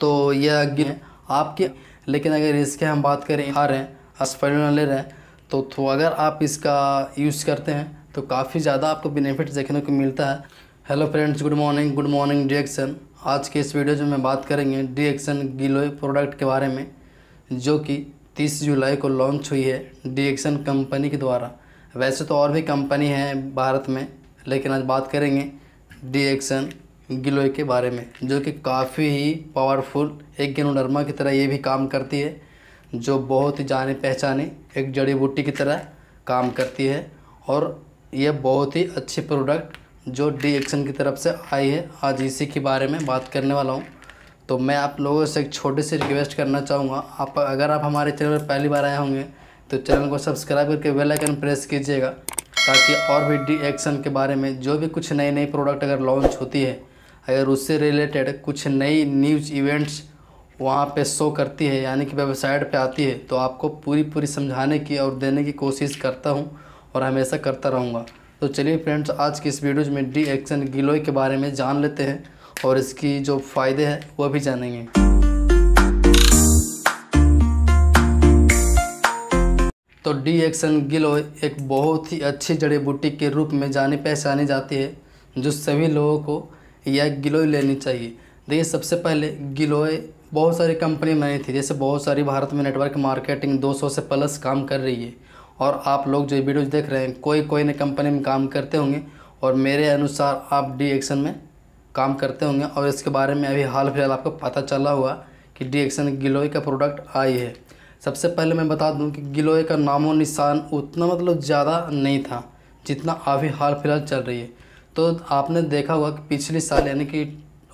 तो यह अग्नि आपके लेकिन अगर इसके हम बात करें हार हैं अस्पायरल ले रहे हैं तो, तो अगर आप इसका यूज़ करते हैं तो काफ़ी ज़्यादा आपको बेनिफिट देखने को मिलता है hello friends good morning good morning एक्सन आज के इस वीडियो में बात करेंगे एक्सन गिलोय प्रोडक्ट के बारे में जो कि 30 जुलाई को लॉन्च हुई है एक्सन कंपनी के द्वारा वैसे तो और भी कंपनी है भारत में लेकिन आज बात करेंगे एक्सन गिलोय के बारे में जो कि काफ़ी ही पावरफुल एक गेनोडर्मा की तरह ये भी काम करती है जो बहुत ही जाने पहचाने एक जड़ी बूटी की तरह काम करती है और यह बहुत ही अच्छी प्रोडक्ट जो डी एक्शन की तरफ से आई है आज इसी के बारे में बात करने वाला हूँ तो मैं आप लोगों से एक छोटी सी रिक्वेस्ट करना चाहूँगा आप अगर आप हमारे चैनल पर पहली बार आए होंगे तो चैनल को सब्सक्राइब करके बेल आइकन प्रेस कीजिएगा ताकि और भी डी एक्शन के बारे में जो भी कुछ नए नए प्रोडक्ट अगर लॉन्च होती है अगर उससे रिलेटेड कुछ नई न्यूज इवेंट्स वहाँ पे शो करती है यानी कि वेबसाइट पे आती है तो आपको पूरी पूरी समझाने की और देने की कोशिश करता हूँ और हमेशा करता रहूँगा तो चलिए फ्रेंड्स आज की इस वीडियोज़ में डी एक्शन गिलोय के बारे में जान लेते हैं और इसकी जो फ़ायदे हैं वह भी जानेंगे तो डी एक्शन गिलोय एक बहुत ही अच्छी जड़ी बूटी के रूप में जानी पहचानी जाती है जो सभी लोगों को या गिलोय लेनी चाहिए देखिए सबसे पहले गिलोय बहुत सारी कंपनी बनाई थी जैसे बहुत सारी भारत में नेटवर्क मार्केटिंग 200 से प्लस काम कर रही है और आप लोग जो वीडियोज़ देख रहे हैं कोई कोई ने कंपनी में काम करते होंगे और मेरे अनुसार आप डी एक्शन में काम करते होंगे और इसके बारे में अभी हाल फिलहाल आपको पता चला हुआ कि डी एक्शन गिलोय का प्रोडक्ट आई है सबसे पहले मैं बता दूं कि गिलोय का नामो निशान उतना मतलब ज़्यादा नहीं था जितना अभी हाल फिलहाल चल रही है तो आपने देखा होगा कि पिछले साल यानी कि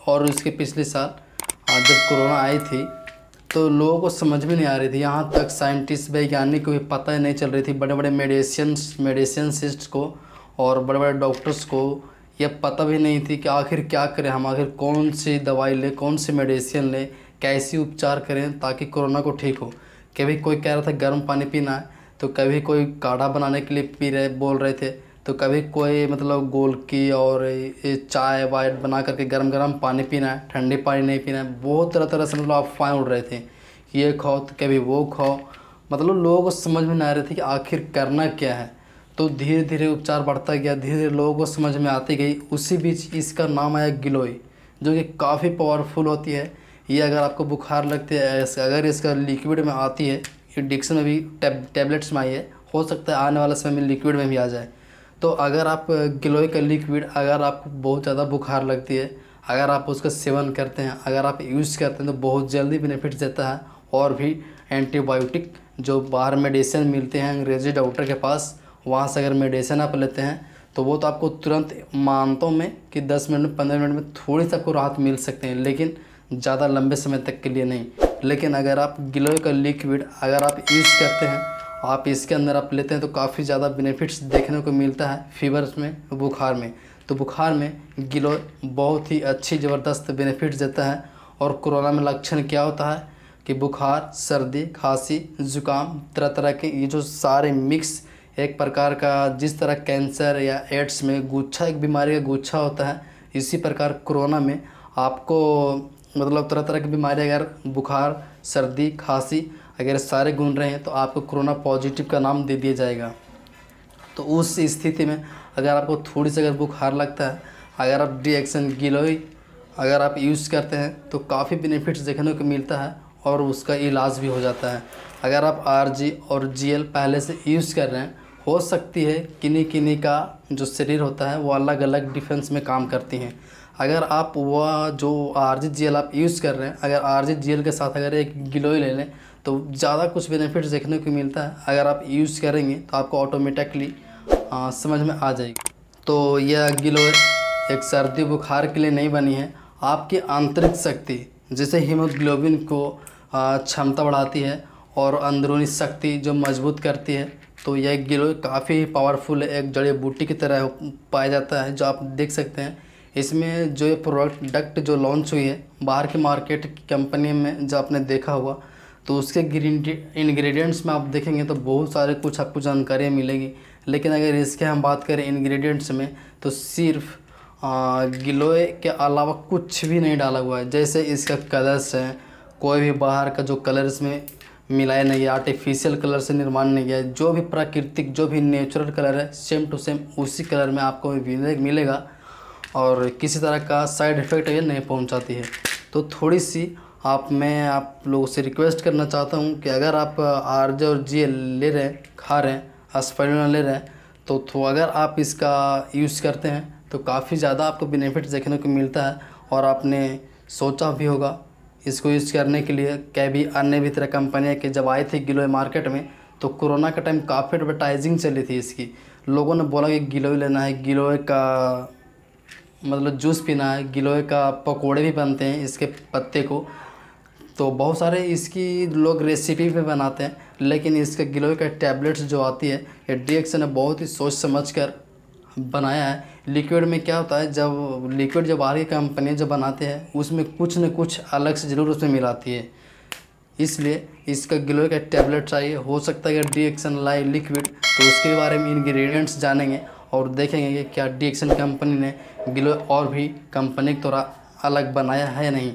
और उसके पिछले साल जब कोरोना आई थी तो लोगों को समझ में नहीं आ रही थी यहाँ तक साइंटिस्ट वैज्ञानिक को भी पता ही नहीं चल रही थी बड़े बड़े मेडिसियंस मेडिसियनिस्ट को और बड़े बड़े डॉक्टर्स को यह पता भी नहीं थी कि आखिर क्या करें हम आखिर कौन सी दवाई लें कौन सी मेडिसिन लें कैसी उपचार करें ताकि कोरोना को ठीक हो कभी कोई कह रहा था गर्म पानी पीना है तो कभी कोई काढ़ा बनाने के लिए पी रहे बोल रहे थे तो कभी कोई मतलब गोलकी और ये चाय वाय बना करके गर्म गर्म पानी पीना है ठंडे पानी नहीं पीना है बहुत तरह तरह से मतलब आप फाइन उड़ रहे थे कि ये खाओ तो कभी वो खाओ मतलब लोगों को समझ में नहीं आ रही थी कि आखिर करना क्या है तो धीरे धीरे उपचार बढ़ता गया धीरे धीरे लोगों को समझ में आती गई उसी बीच इसका नाम आया गिलोई जो कि काफ़ी पावरफुल होती है ये अगर आपको बुखार लगती है अगर इसका लिक्विड में आती है ये डिक्शन में भी टैब टैबलेट्स में आई है हो सकता है आने वाले समय में लिक्विड में भी आ जाए तो अगर आप गिलोय का लिक्विड अगर आपको बहुत ज़्यादा बुखार लगती है अगर आप उसका सेवन करते हैं अगर आप यूज़ करते हैं तो बहुत जल्दी बेनिफिट देता है और भी एंटीबायोटिक जो बाहर मेडिसिन मिलते हैं अंग्रेजी डॉक्टर के पास वहाँ से अगर मेडिसिन आप लेते हैं तो वो तो आपको तुरंत मानता में कि दस मिनट में पंद्रह मिनट में थोड़ी सी आपको राहत मिल सकते हैं लेकिन ज़्यादा लंबे समय तक के लिए नहीं लेकिन अगर आप गिलोय का लिक्विड अगर आप यूज़ करते हैं आप इसके अंदर आप लेते हैं तो काफ़ी ज़्यादा बेनिफिट्स देखने को मिलता है फीवर में बुखार में तो बुखार में गिलो बहुत ही अच्छी ज़बरदस्त बेनिफिट्स देता है और कोरोना में लक्षण क्या होता है कि बुखार सर्दी खांसी ज़ुकाम तरह तरह के ये जो सारे मिक्स एक प्रकार का जिस तरह कैंसर या एड्स में गुच्छा एक बीमारी का गुच्छा होता है इसी प्रकार कोरोना में आपको मतलब तरह तरह की बीमारी अगर बुखार सर्दी खांसी अगर सारे गुण रहे हैं तो आपको कोरोना पॉजिटिव का नाम दे दिया जाएगा तो उस स्थिति में अगर आपको थोड़ी सी अगर बुखार लगता है अगर आप डी एक्शन गिलोई अगर आप यूज़ करते हैं तो काफ़ी बेनिफिट्स देखने को मिलता है और उसका इलाज भी हो जाता है अगर आप आर और जी पहले से यूज़ कर रहे हैं हो सकती है किन्हीं किन्हीं का जो शरीर होता है वो अलग अलग डिफेंस में काम करती हैं अगर आप वह जो आर जेल आप यूज़ कर रहे हैं अगर आर जेल के साथ अगर एक गिलोय ले लें तो ज़्यादा कुछ बेनिफिट्स देखने को मिलता है अगर आप यूज़ करेंगे तो आपको ऑटोमेटिकली समझ में आ जाएगी तो यह गिलोय एक सर्दी बुखार के लिए नहीं बनी है आपकी आंतरिक शक्ति जैसे हीमोग्लोबिन को क्षमता बढ़ाती है और अंदरूनी शक्ति जो मजबूत करती है तो यह गिलोय काफ़ी पावरफुल एक जड़ी बूटी की तरह पाया जाता है जो आप देख सकते हैं इसमें जो ये प्रोडक्ट जो लॉन्च हुई है बाहर के मार्केट कंपनी में जो आपने देखा हुआ तो उसके इन्ग्रीडियंट्स में आप देखेंगे तो बहुत सारे कुछ आपको जानकारी मिलेगी लेकिन अगर इसके हम बात करें इन्ग्रीडियंट्स में तो सिर्फ गिलोय के अलावा कुछ भी नहीं डाला हुआ है जैसे इसका कलर्स है कोई भी बाहर का जो कलर्स में मिलाया नहीं है आर्टिफिशियल कलर से निर्माण नहीं किया जो भी प्राकृतिक जो भी नेचुरल कलर है सेम टू सेम उसी कलर में आपको मिलेगा और किसी तरह का साइड इफ़ेक्ट ये नहीं पहुंचाती है तो थोड़ी सी आप मैं आप लोगों से रिक्वेस्ट करना चाहता हूँ कि अगर आप आर जे और जी ले रहे हैं खा रहे हैं अस्पलिना ले रहे हैं तो तो अगर आप इसका यूज़ करते हैं तो काफ़ी ज़्यादा आपको बेनिफिट देखने को मिलता है और आपने सोचा भी होगा इसको यूज़ करने के लिए क्या भी अन्य भी तरह कंपनियाँ के जब आई थी गिलोय मार्केट में तो कोरोना का टाइम काफ़ी एडवर्टाइजिंग चली थी इसकी लोगों ने बोला कि गिलोय लेना है गिलोय का मतलब जूस पीना है गिलोय का पकोड़े भी बनते हैं इसके पत्ते को तो बहुत सारे इसकी लोग रेसिपी भी बनाते हैं लेकिन इसके गिलोय का टैबलेट्स जो आती है ये डीएक्स ने बहुत ही सोच समझ कर बनाया है लिक्विड में क्या होता है जब लिक्विड जो बाहरी कंपनी जो बनाते हैं उसमें कुछ न कुछ अलग से ज़रूर उसमें मिलाती है इसलिए इसका गिलोय का टैबलेट चाहिए हो सकता है अगर डी लाए लिक्विड तो उसके बारे में इन्ग्रीडियंट्स जानेंगे और देखेंगे कि क्या डी कंपनी ने बिलो और भी कंपनी के द्वारा अलग बनाया है नहीं